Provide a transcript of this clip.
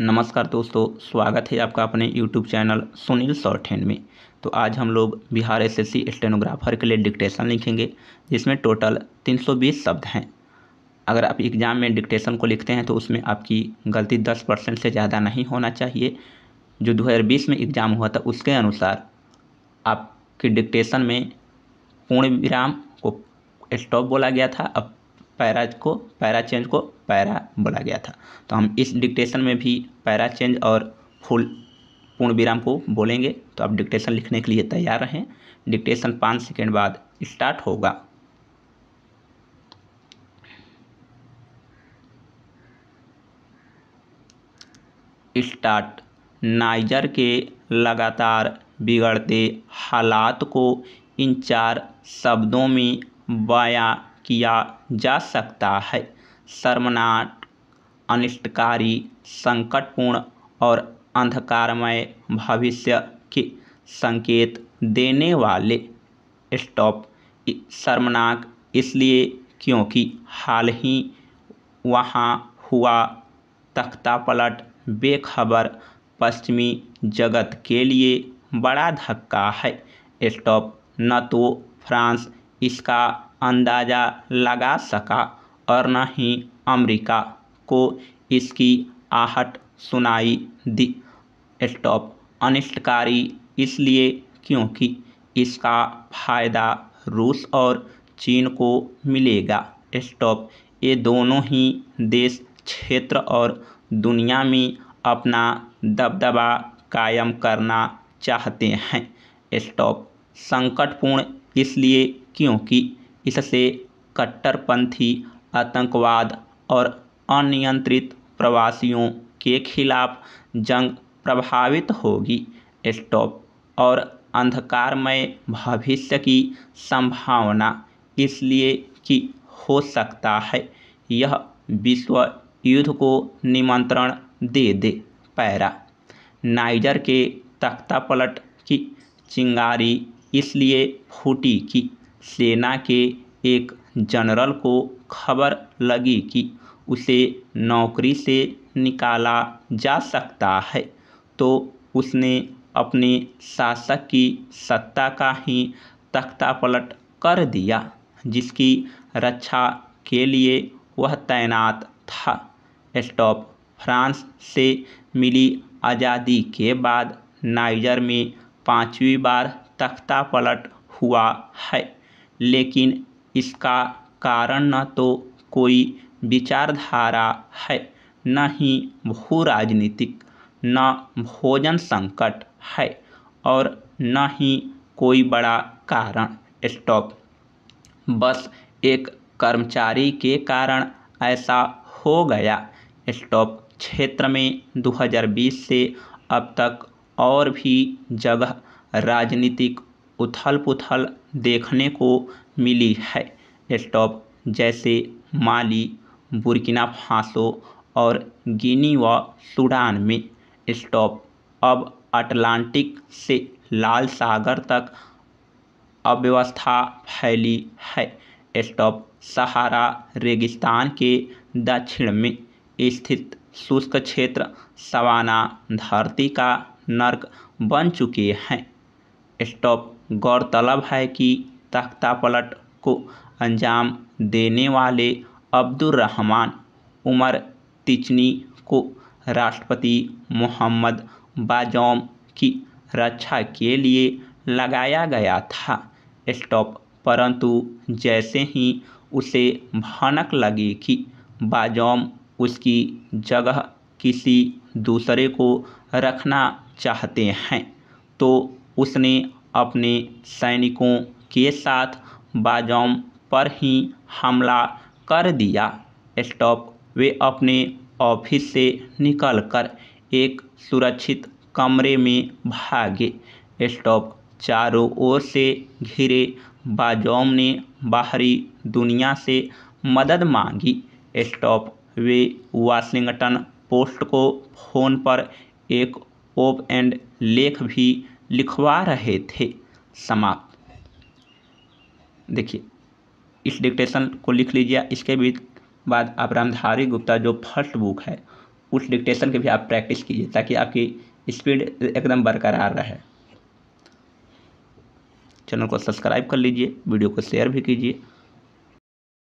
नमस्कार दोस्तों स्वागत है आपका अपने यूट्यूब चैनल सुनील हैंड में तो आज हम लोग बिहार एसएससी स्टेनोग्राफर के लिए डिक्टेशन लिखेंगे जिसमें टोटल 320 शब्द हैं अगर आप एग्ज़ाम में डिक्टेशन को लिखते हैं तो उसमें आपकी गलती 10 परसेंट से ज़्यादा नहीं होना चाहिए जो 2020 में एग्ज़ाम हुआ था उसके अनुसार आपके डिक्टेशन में पूर्ण विराम को स्टॉप बोला गया था अब पैराज को पैरा चेंज को पैरा बोला गया था तो हम इस डिक्टेशन में भी पैरा चेंज और फुल पूर्ण विराम को बोलेंगे तो आप डिक्टेशन लिखने के लिए तैयार रहें डिक्टेशन पाँच सेकेंड बाद स्टार्ट होगा स्टार्ट नाइजर के लगातार बिगड़ते हालात को इन चार शब्दों में बयां किया जा सकता है शर्मनाट अनिष्टकारी संकटपूर्ण और अंधकारमय भविष्य के संकेत देने वाले स्टॉप शर्मनाक इसलिए क्योंकि हाल ही वहाँ हुआ तख्ता पलट बेखबर पश्चिमी जगत के लिए बड़ा धक्का है स्टॉप न तो फ्रांस इसका अंदाज़ा लगा सका और न ही अमरीका को इसकी आहट सुनाई दी स्टॉप अनिष्टकारी इसलिए क्योंकि इसका फायदा रूस और चीन को मिलेगा स्टॉप ये दोनों ही देश क्षेत्र और दुनिया में अपना दबदबा कायम करना चाहते हैं स्टॉप संकटपूर्ण इसलिए क्योंकि इससे कट्टरपंथी आतंकवाद और अनियंत्रित प्रवासियों के खिलाफ जंग प्रभावित होगी स्टॉप और अंधकारमय भविष्य की संभावना इसलिए कि हो सकता है यह विश्व युद्ध को निमंत्रण दे दे पैरा नाइजर के तख्तापलट की चिंगारी इसलिए फूटी की सेना के एक जनरल को खबर लगी कि उसे नौकरी से निकाला जा सकता है तो उसने अपने शासक की सत्ता का ही तख्ता पलट कर दिया जिसकी रक्षा के लिए वह तैनात था स्टॉप फ्रांस से मिली आज़ादी के बाद नाइजर में पांचवी बार तख्ता पलट हुआ है लेकिन इसका कारण न तो कोई विचारधारा है न ही भू राजनीतिक न भोजन संकट है और न ही कोई बड़ा कारण स्टॉप बस एक कर्मचारी के कारण ऐसा हो गया स्टॉप क्षेत्र में 2020 से अब तक और भी जगह राजनीतिक उथल पुथल देखने को मिली है स्टॉप जैसे माली बुरकिना फासो और गिनी व सूडान में स्टॉप अब अटलांटिक से लाल सागर तक अव्यवस्था फैली है स्टॉप सहारा रेगिस्तान के दक्षिण में स्थित शुष्क क्षेत्र सवाना धरती का नर्क बन चुके हैं स्टॉप गौरतलब है कि तख्तापलट को अंजाम देने वाले रहमान उमर तिचनी को राष्ट्रपति मोहम्मद बाजौम की रक्षा के लिए लगाया गया था स्टॉप परंतु जैसे ही उसे भनक लगी कि बाजौम उसकी जगह किसी दूसरे को रखना चाहते हैं तो उसने अपने सैनिकों के साथ बाजौम पर ही हमला कर दिया स्टॉप वे अपने ऑफिस से निकलकर एक सुरक्षित कमरे में भागे स्टॉप चारों ओर से घिरे बाजौम ने बाहरी दुनिया से मदद मांगी स्टॉप वे वाशिंगटन पोस्ट को फ़ोन पर एक ओप एंड लेख भी लिखवा रहे थे समाप्त देखिए इस डिक्टेशन को लिख लीजिए इसके भी बाद आप रामधारी गुप्ता जो फर्स्ट बुक है उस डिक्टेशन की भी आप प्रैक्टिस कीजिए ताकि आपकी स्पीड एकदम बरकरार रहे चैनल को सब्सक्राइब कर लीजिए वीडियो को शेयर भी कीजिए